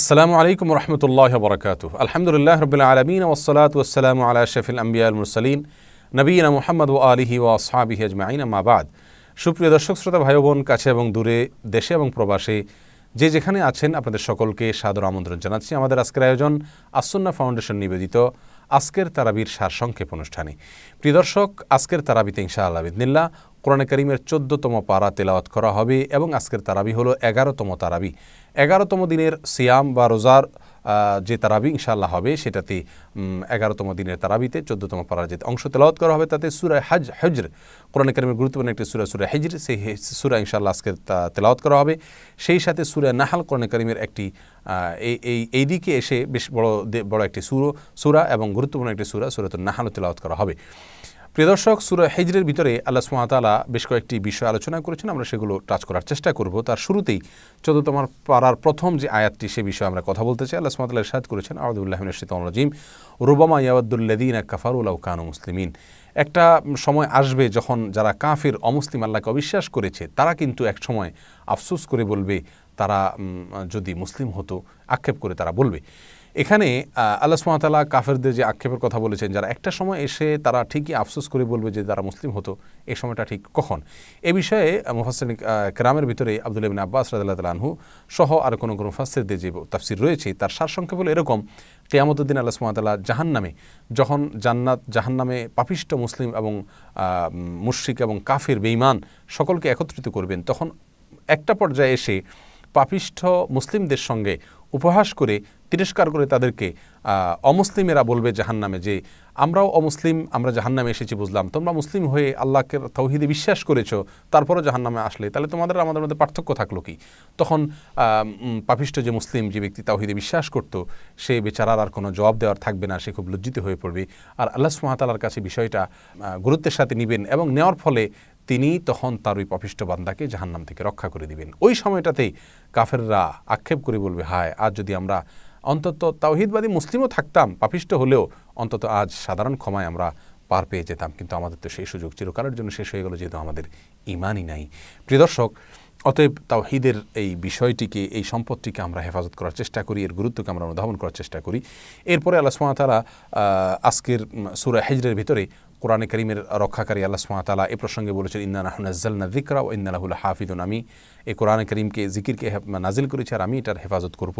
আসসালামু আলাইকুম রহমতুল্লাহ বরকাত আলহামদুলিল্লাহ রবিল আলমিন ওসলাত ওসালাম আলা শফিল আম্বিয়াল মুরসালিন নবীন মোহাম্মদ ও আলহি ও আসহাবিহি আজমাইন আমাবাদ সুপ্রিয় দর্শক শ্রোতা ভাই বোন কাছে এবং দূরে দেশে এবং প্রবাসে যে যেখানে আছেন আপনাদের সকলকে সাদর আমন্ত্রণ জানাচ্ছি আমাদের আজকের আয়োজন আসন্না ফাউন্ডেশন নিবেদিত আজকের তারাবির সারসংক্ষেপ অনুষ্ঠানে প্রিয় দর্শক আজকের তারাবিতে ইনশা আল্লাহ বিদিল্লা কোরআনে করিমের চোদ্দতম পারা তেলাওয়াত করা হবে এবং আজকের তারাবি হলো এগারোতম তারাবি এগারোতম দিনের সিয়াম বা রোজার যে তারাবি ইনশাল্লাহ হবে সেটাতে এগারোতম দিনের তারাবিতে চোদ্দতম পারার যে অংশ তেলাওয়াত করা হবে তাতে সুরায় হাজ হজর কোরআনে করিমের গুরুত্বপূর্ণ একটি সুরা সুরা হেজর সেই সুরা ইনশাল্লাহ আজকের তেলাওয়াত করা হবে সেই সাথে সুরা নাহাল কোরআনে করিমের একটি এই এই দিকে এসে বেশ বড় বড় একটি সুরো সুরা এবং গুরুত্বপূর্ণ একটি সুরা সুরাত নাহালও তেলাওয়াত করা হবে প্রিয়দর্শক সুরা হেজরের ভিতরে আল্লাহ সুমাতালা বেশ কয়েকটি বিষয় আলোচনা করেছেন আমরা সেগুলো টাচ করার চেষ্টা করব তার শুরুতেই তোমার পাড়ার প্রথম যে আয়াতটি সে বিষয়ে আমরা কথা বলতে চাই আল্লাহ সুমাতালা ইরশাদ করেছেন আহমদুল্লাহমিন শীতম রাজিম রোবামা ইয়াবদুল্লাদিন কাফারুল্লাহ কানু মুসলিমিন একটা সময় আসবে যখন যারা কাফির অমুসলিম আল্লাহকে অবিশ্বাস করেছে তারা কিন্তু এক সময় আফসোস করে বলবে তারা যদি মুসলিম হতো আক্ষেপ করে তারা বলবে এখানে আল্লাহ সুমাতালা কাফেরদের যে আক্ষেপের কথা বলেছেন যারা একটা সময় এসে তারা ঠিকই আফসোস করে বলবে যে তারা মুসলিম হতো এই সময়টা ঠিক কখন এ বিষয়ে মুফাসিন গ্রামের ভিতরে আব্দুল ইবিন আব্বাস রাজাল্লাহ তালাহু সহ আর কোনো কোনো ফাসিরদের যে তাফসির রয়েছে তার সারসংক্ষেপ হলো এরকম কেয়ামতুদ্দিন আল্লাহ সুমাতালা জাহান নামে যখন জান্নাত জাহান নামে পাপিষ্ট মুসলিম এবং মুশ্রিক এবং কাফের বেইমান সকলকে একত্রিত করবেন তখন একটা পর্যায়ে এসে পাপিষ্ঠ মুসলিমদের সঙ্গে উপহাস করে তিরস্কার করে তাদেরকে অমুসলিমেরা বলবে জাহান্নামে যে আমরাও অমুসলিম আমরা জাহান্নামে এসেছি বুঝলাম তোমরা মুসলিম হয়ে আল্লাহকে তৌহিদে বিশ্বাস করেছো তারপরও জাহান্নামে আসলে তাহলে তোমাদের আমাদের মধ্যে পার্থক্য থাকলো কি তখন পাপিষ্ট যে মুসলিম যে ব্যক্তি তাওহিদে বিশ্বাস করত সে বেচারার আর কোনো জবাব দেওয়ার থাকবে না সে খুব লজ্জিত হয়ে পড়বে আর আল্লাহ সুমাতালার কাছে বিষয়টা গুরুত্বের সাথে নেবেন এবং নেওয়ার ফলে তিনি তখন তার ওই পাপিষ্ট বান্দাকে জাহান্নাম থেকে রক্ষা করে দিবেন ওই সময়টাতেই কাফেররা আক্ষেপ করে বলবে হায় আর যদি আমরা অন্তত তাওহিদবাদী মুসলিমও থাকতাম পাপিষ্ট হলেও অন্তত আজ সাধারণ ক্ষমায় আমরা পার পেয়ে যেতাম কিন্তু আমাদের তো সেই সুযোগ চিরকালের জন্য শেষ হয়ে গেল যেহেতু আমাদের ইমানই নাই প্রিয় দর্শক অতএব তাওহিদের এই বিষয়টিকে এই সম্পদটিকে আমরা হেফাজত করার চেষ্টা করি এর গুরুত্বকে আমরা অনুধাবন করার চেষ্টা করি এরপরে আল্লাহ সুমাতারা আজকের সুরা হেজরের ভিতরে কোরআনে করিমের রক্ষাকারী আল্লাহ সুমাতালা এ প্রসঙ্গে বলেছেন ইন্না নাহনাজ্জালনা জিকরা ও ইন্নালাহুল হাফিদুন আমি এই কোরআনে করিমকে জিকিরকে নাজিল করেছি আর আমি এটার হেফাজত করব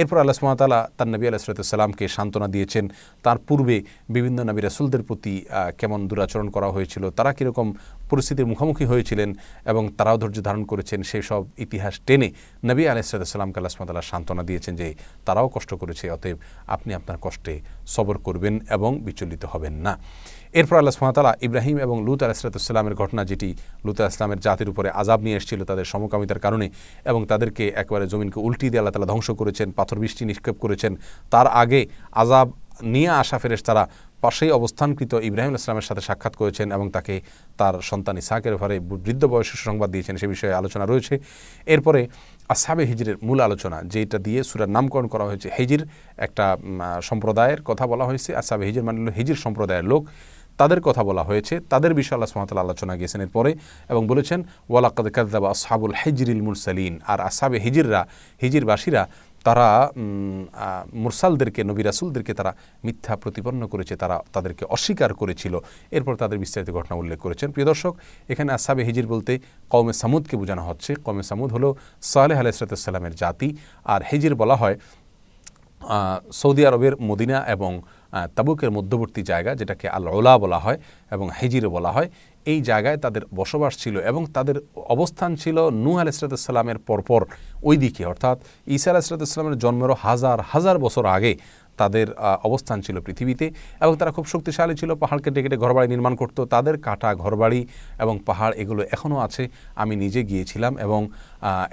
এরপর আল্লাহ সুমাতালা তার নবী আলাহিসাল্লামকে সান্ত্বনা দিয়েছেন তার পূর্বে বিভিন্ন নবী রাসুলদের প্রতি কেমন দুরাচরণ করা হয়েছিল তারা কীরকম পরিস্থিতির মুখোমুখি হয়েছিলেন এবং তারাও ধৈর্য ধারণ করেছেন সেই সব ইতিহাস টেনে নবী আলাইসাল্লামকে আল্লাহ সুমাতালা সান্ত্বনা দিয়েছেন যে তারাও কষ্ট করেছে অতএব আপনি আপনার কষ্টে সবর করবেন এবং বিচলিত হবেন না এরপর আল্লাহ সুহামতাল্লাহ ইব্রাহিম এবং লুত ইসলামের ঘটনা যেটি লুত ইসলামের জাতির উপরে আজাব নিয়ে এসেছিল তাদের সমকামিতার কারণে এবং তাদেরকে একবারে জমিনকে উল্টি দিয়ে আল্লাহ তালা ধ্বংস করেছেন পাথর বৃষ্টি নিক্ষেপ করেছেন তার আগে আজাব নিয়ে আসা ফেরেস তারা পাশেই অবস্থানকৃত ইব্রাহিম ইসলামের সাথে সাক্ষাৎ করেছেন এবং তাকে তার সন্তান ইসাকের ঘরে বৃদ্ধ বয়সে সুসংবাদ দিয়েছেন সে বিষয়ে আলোচনা রয়েছে এরপরে আসাবে হিজরের মূল আলোচনা যেটা দিয়ে সুরার নামকরণ করা হয়েছে হিজির একটা সম্প্রদায়ের কথা বলা হয়েছে আসাবে হিজির মানে হিজির সম্প্রদায়ের লোক তাদের কথা বলা হয়েছে তাদের বিষয়ে আল্লাহ সুমাতাল আলোচনা গিয়েছেন এরপরে এবং বলেছেন ওয়ালাকাদ কাদ্দাবা আসহাবুল হিজরিল মুরসালিন আর আসহাবে হিজিররা হিজিরবাসীরা তারা মুরসালদেরকে নবী রাসুলদেরকে তারা মিথ্যা প্রতিপন্ন করেছে তারা তাদেরকে অস্বীকার করেছিল এরপর তাদের বিস্তারিত ঘটনা উল্লেখ করেছেন প্রিয় দর্শক এখানে আসাবে হিজির বলতে কৌমে সামুদকে বোঝানো হচ্ছে কৌমে সামুদ হলো সালেহ আলাইসালামের জাতি আর হিজির বলা হয় সৌদি আরবের মদিনা এবং তাবুকের মধ্যবর্তী জায়গা যেটাকে আল ওলা বলা হয় এবং হেজিরে বলা হয় এই জায়গায় তাদের বসবাস ছিল এবং তাদের অবস্থান ছিল আল আলাইসরাতামের পরপর ওই দিকে অর্থাৎ ঈসা আলাইসরাতামের জন্মেরও হাজার হাজার বছর আগে তাদের অবস্থান ছিল পৃথিবীতে এবং তারা খুব শক্তিশালী ছিল পাহাড় কেটে কেটে ঘরবাড়ি নির্মাণ করত তাদের কাটা ঘরবাড়ি এবং পাহাড় এগুলো এখনও আছে আমি নিজে গিয়েছিলাম এবং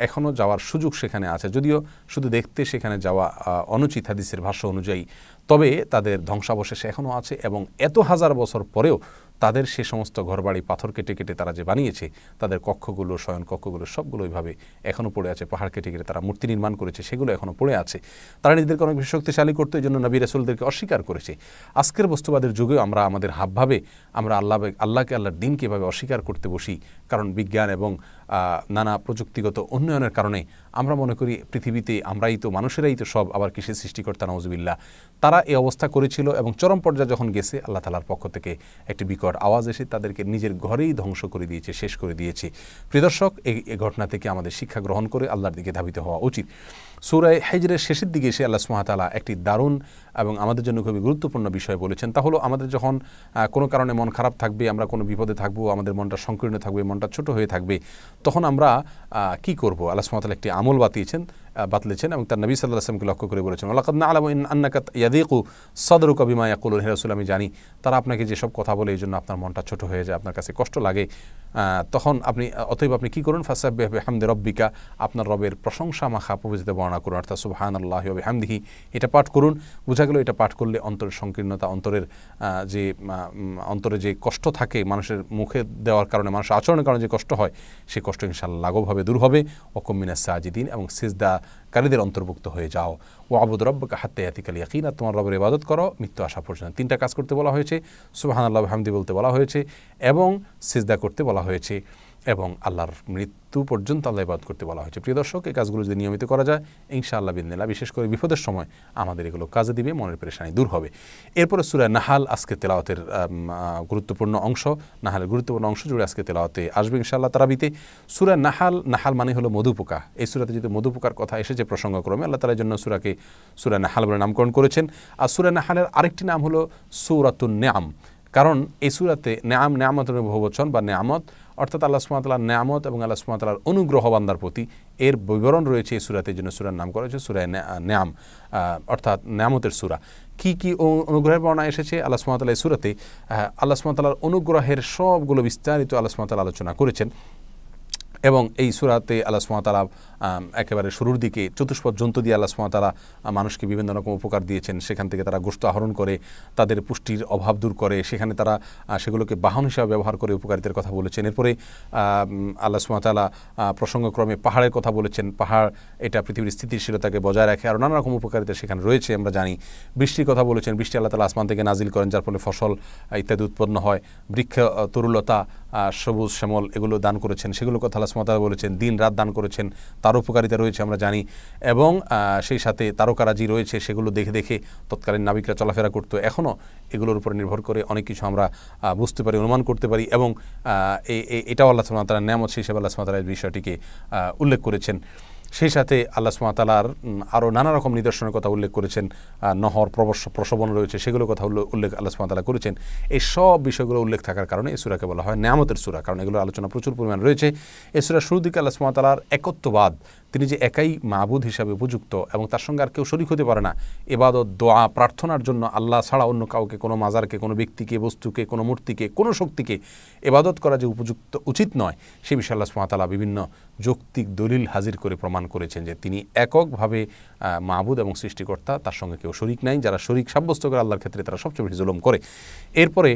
এখনও যাওয়ার সুযোগ সেখানে আছে যদিও শুধু দেখতে সেখানে যাওয়া অনুচিত হাদিসের ভাষ্য অনুযায়ী তবে তাদের ধ্বংসাবশেষ এখনও আছে এবং এত হাজার বছর পরেও তাদের সে সমস্ত ঘরবাড়ি পাথর কেটে কেটে তারা যে বানিয়েছে তাদের কক্ষগুলো শয়ন কক্ষগুলো সবগুলো ওইভাবে এখনও পড়ে আছে পাহাড় কেটে কেটে তারা মূর্তি নির্মাণ করেছে সেগুলো এখনও পড়ে আছে তারা নিজেদেরকে অনেক বেশি শক্তিশালী করতে এই জন্য নবী রাসুলদেরকে অস্বীকার করেছে আজকের বস্তুবাদের যুগেও আমরা আমাদের হাবভাবে আমরা আল্লাহ আল্লাহকে আল্লাহর দিনকে এভাবে অস্বীকার করতে বসি কারণ বিজ্ঞান এবং নানা প্রযুক্তিগত উন্নয়নের কারণে আমরা মনে করি পৃথিবীতে আমরাই তো মানুষেরাই তো সব আবার কৃষি সৃষ্টিকর্তা নওয়াজবিল্লা তারা এই অবস্থা করেছিল এবং চরম পর্যায়ে যখন গেছে আল্লাহ তালার পক্ষ থেকে একটি বিকট আওয়াজ এসে তাদেরকে নিজের ঘরেই ধ্বংস করে দিয়েছে শেষ করে দিয়েছে প্রিদর্শক এই ঘটনা থেকে আমাদের শিক্ষা গ্রহণ করে আল্লাহর দিকে ধাবিত হওয়া উচিত সুরায় হেজরের শেষের দিকে এসে আল্লাহ সুমাতালা একটি দারুণ এবং আমাদের জন্য খুবই গুরুত্বপূর্ণ বিষয় বলেছেন তা হলো আমাদের যখন কোনো কারণে মন খারাপ থাকবে আমরা কোনো বিপদে থাকবো আমাদের মনটা সংকীর্ণ থাকবে মনটা ছোট হয়ে থাকবে তখন আমরা কি করব আল্লাহ সুমাতালা একটি আমল আমল বাতিয়েছেন বাতলেছেন এবং তার নবী সাল্লাহ আসলামকে লক্ষ্য করে বলেছেন আল্লাহাদ না আলম আন্নাকা ইয়াদিকু সদর কবিমা ইয়াকুল হেরাসুল আমি জানি তারা আপনাকে যেসব কথা বলে এই জন্য আপনার মনটা ছোট হয়ে যায় আপনার কাছে কষ্ট লাগে তখন আপনি অতএব আপনি কী করুন ফাসাব্বে হামদে রব্বিকা আপনার রবের প্রশংসা মাখা প্রভৃতিতে বর্ণনা করুন অর্থাৎ সুবহান আল্লাহ হবে হামদিহি এটা পাঠ করুন বোঝা গেল এটা পাঠ করলে অন্তরের সংকীর্ণতা অন্তরের যে অন্তরে যে কষ্ট থাকে মানুষের মুখে দেওয়ার কারণে মানুষের আচরণের কারণে যে কষ্ট হয় সেই কষ্ট ইনশাল্লাহ লাঘবভাবে দূর হবে অকমিনা সাজিদিন এবং সিজদা কারীদের অন্তর্ভুক্ত হয়ে যাও ও আবুদ রব্বকে হাতে ইয়াতিকাল ইয়াকিন আর তোমার রবের ইবাদত করো মৃত্যু আসা পর্যন্ত তিনটা কাজ করতে বলা হয়েছে সুবাহান আল্লাহ হামদি বলতে বলা হয়েছে এবং সিজদা করতে বলা হয়েছে এবং আল্লাহর মৃত্যু পর্যন্ত আল্লাহ ইবাদত করতে বলা হয়েছে প্রিয় দর্শক এই কাজগুলো যদি নিয়মিত করা যায় ইনশাআল্লাহ বিন্দিল্লা বিশেষ করে বিপদের সময় আমাদের এগুলো কাজে দিবে মনের পরেশানি দূর হবে এরপরে সুরা নাহাল আজকে তেলাওয়াতের গুরুত্বপূর্ণ অংশ নাহালের গুরুত্বপূর্ণ অংশ জুড়ে আজকে তেলাওয়াতে আসবে ইনশাআল্লাহ তারাবিতে সুরা নাহাল নাহাল মানে হলো মধুপোকা এই সুরাতে যদি মধুপোকার কথা এসেছে প্রসঙ্গক্রমে আল্লাহ তালার জন্য সুরাকে সুরা নাহাল বলে নামকরণ করেছেন আর সুরা নাহালের আরেকটি নাম হলো সুরাতুন নেয়াম কারণ এই সুরাতে নেয়াম নেয়ামতের বহুবচন বা নেয়ামত অর্থাৎ আল্লাহ সুমাতালার নামত এবং আল্লাহ সুমাতালার অনুগ্রহ বান্দার প্রতি এর বিবরণ রয়েছে এই সুরাতে জন্য সুরার নাম করা হয়েছে সুরায় ন্যাম অর্থাৎ ন্যামতের সুরা কি কি অনুগ্রহের বর্ণনা এসেছে আল্লাহ সুমাতাল্লাহ সুরাতে আল্লাহ সুমাতালার অনুগ্রহের সবগুলো বিস্তারিত আল্লাহ সুমাতাল আলোচনা করেছেন এবং এই সুরাতে আল্লাহ সুমাতারা একেবারে শুরুর দিকে চতুষ্পদ জন্তু দিয়ে আল্লাহ সুমাতারা মানুষকে বিভিন্ন রকম উপকার দিয়েছেন সেখান থেকে তারা গোষ্ঠ আহরণ করে তাদের পুষ্টির অভাব দূর করে সেখানে তারা সেগুলোকে বাহন হিসাবে ব্যবহার করে উপকারিতার কথা বলেছেন এরপরে আল্লাহ সুমাতালা প্রসঙ্গক্রমে পাহাড়ের কথা বলেছেন পাহাড় এটা পৃথিবীর স্থিতিশীলতাকে বজায় রাখে আর নানা রকম উপকারিতা সেখানে রয়েছে আমরা জানি বৃষ্টির কথা বলেছেন বৃষ্টি আল্লাহ তালা আসমান থেকে নাজিল করেন যার ফলে ফসল ইত্যাদি উৎপন্ন হয় বৃক্ষ তরুলতা সবুজ শ্যামল এগুলো দান করেছেন সেগুলো কথা আল্লাহ সুমতাল বলেছেন দিন রাত দান করেছেন তার উপকারিতা রয়েছে আমরা জানি এবং সেই সাথে তারকারাজি রয়েছে সেগুলো দেখে দেখে তৎকালীন নাবিকরা চলাফেরা করতো এখনও এগুলোর উপর নির্ভর করে অনেক কিছু আমরা বুঝতে পারি অনুমান করতে পারি এবং এটাও আল্লাহ সুমতালার সেই হিসেবে আল্লাহ সুমতালার বিষয়টিকে উল্লেখ করেছেন সেই সাথে আল্লাহ সুমাতালার আরও নানা রকম নিদর্শনের কথা উল্লেখ করেছেন নহর প্রবস প্রসবন রয়েছে সেগুলো কথা উল্লেখ আল্লাহ সুমাতালা করেছেন এই সব বিষয়গুলো উল্লেখ থাকার কারণে এই সুরাকে বলা হয় নামতের সুরা কারণ এগুলোর আলোচনা প্রচুর পরিমাণ রয়েছে এ সুরা শুরুর দিকে আল্লাহ সুমাতালার একত্ববাদ তিনি যে একাই মাহবুদ হিসাবে উপযুক্ত এবং তার সঙ্গে আর কেউ শরিক হতে পারে না এবাদত দোয়া প্রার্থনার জন্য আল্লাহ ছাড়া অন্য কাউকে কোনো মাজারকে কোনো ব্যক্তিকে বস্তুকে কোনো মূর্তিকে কোনো শক্তিকে এবাদত করা যে উপযুক্ত উচিত নয় সে বিষয়ে আল্লাহ সুমাতালা বিভিন্ন যৌক্তিক দলিল হাজির করে প্রমাণ করেছেন যে তিনি এককভাবে মাহবুদ এবং সৃষ্টিকর্তা তার সঙ্গে কেউ শরিক নাই যারা শরিক সাব্যস্ত করে আল্লাহর ক্ষেত্রে তারা সবচেয়ে বেশি জুলম করে এরপরে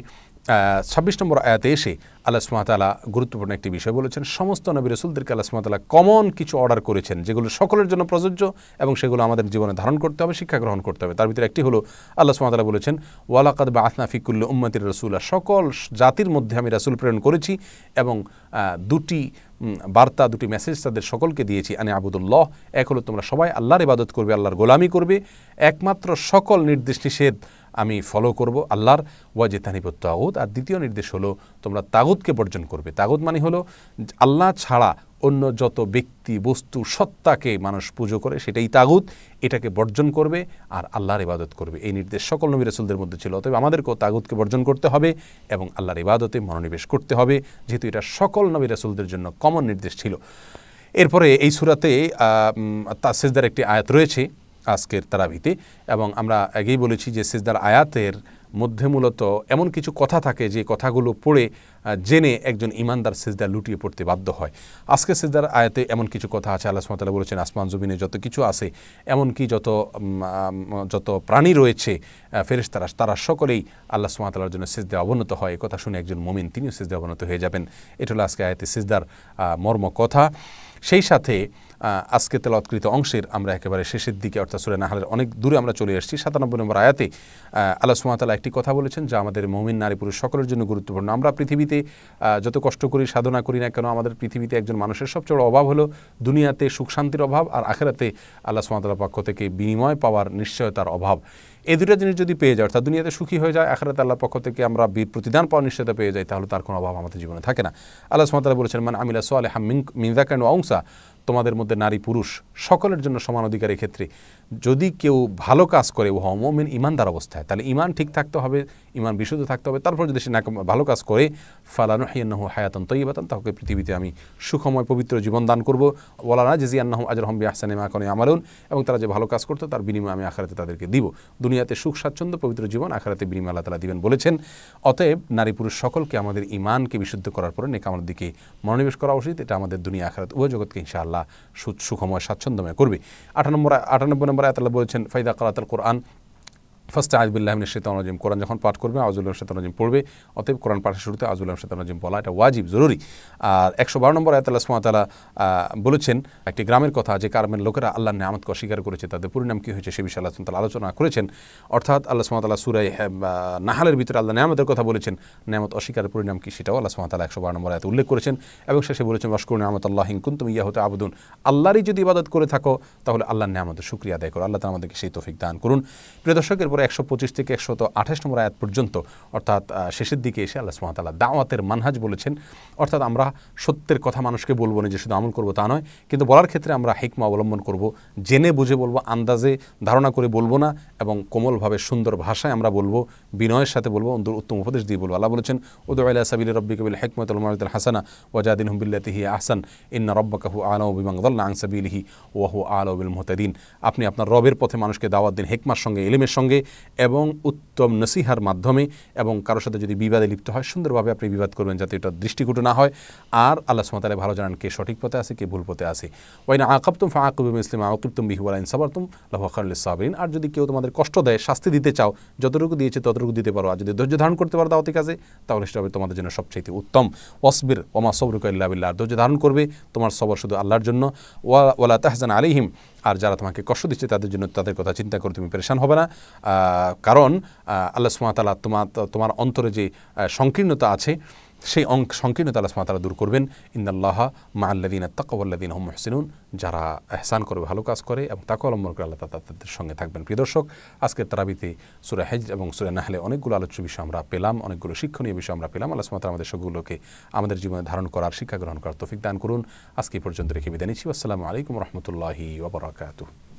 ছাব্বিশ নম্বর আয়াতে এসে আল্লাহ সুমাতালা গুরুত্বপূর্ণ একটি বিষয় বলেছেন সমস্ত নবী রসুলদেরকে আল্লাহ সুমাতালা কমন কিছু অর্ডার করেছেন যেগুলো সকলের জন্য প্রযোজ্য এবং সেগুলো আমাদের জীবনে ধারণ করতে হবে শিক্ষা গ্রহণ করতে হবে তার ভিতরে একটি হলো আল্লাহ সুমাতালা বলেছেন ওয়ালাকাদ বা আতনাফিকুল্ল উম্মাতির রসুল্লাহ সকল জাতির মধ্যে আমি রাসুল প্রেরণ করেছি এবং দুটি বার্তা দুটি মেসেজ তাদের সকলকে দিয়েছি আনে আবুদুল্লাহ এক হলো তোমরা সবাই আল্লাহর ইবাদত করবে আল্লাহর গোলামি করবে একমাত্র সকল নির্দেশ নিষেধ আমি ফলো করব আল্লাহর ওয়াজেতানিবত তাগুত আর দ্বিতীয় নির্দেশ হলো তোমরা তাগুতকে বর্জন করবে তাগুত মানে হলো আল্লাহ ছাড়া অন্য যত ব্যক্তি বস্তু সত্তাকে মানুষ পুজো করে সেটাই তাগুত এটাকে বর্জন করবে আর আল্লাহর ইবাদত করবে এই নির্দেশ সকল নবী রসুলদের মধ্যে ছিল অতএব আমাদেরকেও তাগুতকে বর্জন করতে হবে এবং আল্লাহর ইবাদতে মনোনিবেশ করতে হবে যেহেতু এটা সকল নবী রসুলদের জন্য কমন নির্দেশ ছিল এরপরে এই সুরাতে তাসেজদার একটি আয়াত রয়েছে আজকের তারাবিতে এবং আমরা আগেই বলেছি যে সিজদার আয়াতের মধ্যে মূলত এমন কিছু কথা থাকে যে কথাগুলো পড়ে জেনে একজন ইমানদার সেজদা লুটিয়ে পড়তে বাধ্য হয় আজকে সেজদার আয়াতে এমন কিছু কথা আছে আল্লাহ সুমতাল্লাহ বলেছেন আসমান জমিনে যত কিছু আছে এমনকি যত যত প্রাণী রয়েছে ফেরেশতারা তারা সকলেই আল্লাহ সুমাতাল্লাহর জন্য সিজদা অবনত হয় কথা শুনে একজন মমিন তিনিও সেজদে অবনত হয়ে যাবেন এটা হলো আজকে আয়াতে সেজদার মর্ম কথা সেই সাথে আজকে তেলৎকৃত অংশের আমরা একেবারে শেষের দিকে অর্থাৎ সুরে নাহালের অনেক দূরে আমরা চলে এসেছি সাতানব্বই নম্বর আয়াতে আল্লাহ সুমাতালা একটি কথা বলেছেন যা আমাদের মমিন নারী পুরুষ সকলের জন্য গুরুত্বপূর্ণ আমরা পৃথিবীতে পৃথিবীতে যত কষ্ট করি সাধনা করি না কেন আমাদের পৃথিবীতে একজন মানুষের সবচেয়ে বড় অভাব হলো দুনিয়াতে সুখ শান্তির অভাব আর আখেরাতে আল্লাহ সুমাতার পক্ষ থেকে বিনিময় পাওয়ার নিশ্চয়তার অভাব এই দুটো জিনিস যদি পেয়ে যায় অর্থাৎ দুনিয়াতে সুখী হয়ে যায় আখরাত আল্লাহ পক্ষ থেকে আমরা বীর প্রতিদান পাওয়ার নিশ্চয়তা পেয়ে যাই তাহলে তার কোনো অভাব আমাদের জীবনে থাকে না আল্লাহ সুমতালা বলেছেন মানে আমিলা মিনজা কেন অংসা তোমাদের মধ্যে নারী পুরুষ সকলের জন্য সমান অধিকারের ক্ষেত্রে যদি কেউ ভালো কাজ করে ও মিন ইমানদার অবস্থায় তাহলে ইমান ঠিক থাকতে হবে ইমান বিশুদ্ধ থাকতে হবে তারপর যদি সে না ভালো কাজ করে ফালানু হাইয়ান্নাহু হায়াতন তৈবাতন তাহলে পৃথিবীতে আমি সুখময় পবিত্র জীবন দান করবো বলা না যে জিয়ান্নাহু আজর হম্বি আহসানে মাকনে আমারুন এবং তারা যে ভালো কাজ করতো তার বিনিময়ে আমি আখারাতে তাদেরকে দিব দুনিয়াতে সুখ স্বাচ্ছন্দ্য পবিত্র জীবন আখারাতে বিনিময় আল্লাহ তালা দিবেন বলেছেন অতএব নারী পুরুষ সকলকে আমাদের ইমানকে বিশুদ্ধ করার পরে নেকামার দিকে মনোনিবেশ করা উচিত এটা আমাদের দুনিয়া আখারাত উভয় জগৎকে ইনশাআল্লাহ সুখময় স্বাচ্ছন্দ্যময় করবে আটানব্বই আটানব্বই নম্বর আতাল্লাহ বলেছেন ফাইদা কালাতাল কোরআন ফার্স্টে আজবুল্লাহমিন শেতান রাজিম কোরআন যখন পাঠ করবে আজুল্লাহ শেতান রাজিম পড়বে অতএব কোরআন পাঠের শুরুতে আজুল্লাহ শেতান রাজিম বলা এটা ওয়াজিব জরুরি আর একশো বারো নম্বর আয়তাল্লাহ সুমাতালা বলেছেন একটি গ্রামের কথা যে কারমের লোকেরা আল্লাহ নামতকে অস্বীকার করেছে তাদের পরিণাম কী হয়েছে সে বিষয়ে আল্লাহ সুমতাল আলোচনা করেছেন অর্থাৎ আল্লাহ সুমাতালা সুরাই নাহালের ভিতরে আল্লাহ নামতের কথা বলেছেন নামত অস্বীকারের পরিণাম কী সেটাও আল্লাহ সুমাতালা একশো বারো নম্বর আয়তে উল্লেখ করেছেন এবং শেষে বলেছেন রসকর নামত আল্লাহ হিংকুন তুমি ইয়া হতে আবদুন আল্লাহরই যদি ইবাদত করে থাকো তাহলে আল্লাহ নামতের শুক্রিয়া আদায় করো আল্লাহ আমাদেরকে সেই তফিক দান করুন প্রিয় দর্শকের পরে নম্বর একশো পঁচিশ থেকে একশত আঠাশ নম্বর আয়াত পর্যন্ত অর্থাৎ শেষের দিকে এসে আল্লাহ সুমাতাল্লাহ দাওয়াতের মানহাজ বলেছেন অর্থাৎ আমরা সত্যের কথা মানুষকে বলবো না যে শুধু আমল করবো তা নয় কিন্তু বলার ক্ষেত্রে আমরা হেকমা অবলম্বন করব জেনে বুঝে বলবো আন্দাজে ধারণা করে বলবো না এবং কোমলভাবে সুন্দর ভাষায় আমরা বলবো বিনয়ের সাথে বলবো উত্তম উপদেশ দিয়ে বলবো আল্লাহ বলেছেন উদয় আল্লাহ সাবিল রব্বি কবিল হেকমত উলমারুদ্দুল হাসানা ওয়াজাদিন হুম্বিল্লাতিহি আহসান ইন্না রব্বাকাহু বিমাং বিমাংদল্লা আংসাবিলহি ওয়াহু বিল মোহতাদিন আপনি আপনার রবের পথে মানুষকে দাওয়াত দিন হেকমার সঙ্গে এলিমের সঙ্গে এবং উত্তম নসিহার মাধ্যমে এবং কারোর সাথে যদি বিবাদে লিপ্ত হয় সুন্দরভাবে আপনি বিবাদ করবেন যাতে এটা দৃষ্টিকটু না হয় আর আল্লাহ সুমতালে ভালো জানান কে সঠিক পথে আছে কে ভুল পথে আছে ওয়াইনা আকাবতুম ফা আকুবিম ইসলিম আকিবতুম বিহুয়ালাইন সাবারতুম আল্লাহরুল সাবরিন আর যদি কেউ তোমাদের কষ্ট দেয় শাস্তি দিতে চাও যতটুকু দিয়েছে ততটুকু দিতে পারো আর যদি ধৈর্য ধারণ করতে পারো ঠিক আছে তাহলে সেটা হবে তোমাদের জন্য সবচেয়ে উত্তম অসবির ওমা সবরুক আল্লাহ আর ধৈর্য ধারণ করবে তোমার সবর শুধু আল্লাহর জন্য ওয়া ওয়ালা তাহজান আলিহিম আর যারা তোমাকে কষ্ট দিচ্ছে তাদের জন্য তাদের কথা চিন্তা করে তুমি পরেশান হবে না কারণ আল্লাহ সুমাতালা তোমার তোমার অন্তরে যে সংকীর্ণতা আছে সেই অঙ্ক সংকীর্ণতা আল্লাহ সুমাতালা দূর করবেন ইন্দাল্লাহ মা আল্লাদিন তাকাউল্লাদিন হম হসিনুন যারা এহসান করে ভালো কাজ করে এবং তাকে অলম্বন করে আল্লাহ তাদের সঙ্গে থাকবেন প্রিয় দর্শক আজকের তারাবিতে সুরে হেজ এবং সুরে নাহলে অনেকগুলো আলোচ্য বিষয় আমরা পেলাম অনেকগুলো শিক্ষণীয় বিষয় আমরা পেলাম আল্লাহ সুমাতালা আমাদের সবগুলোকে আমাদের জীবনে ধারণ করার শিক্ষা গ্রহণ করার তফিক দান করুন আজকে পর্যন্ত রেখে বিদায় নিচ্ছি আসসালামু আলাইকুম রহমতুল্লাহি ওবরাকাতু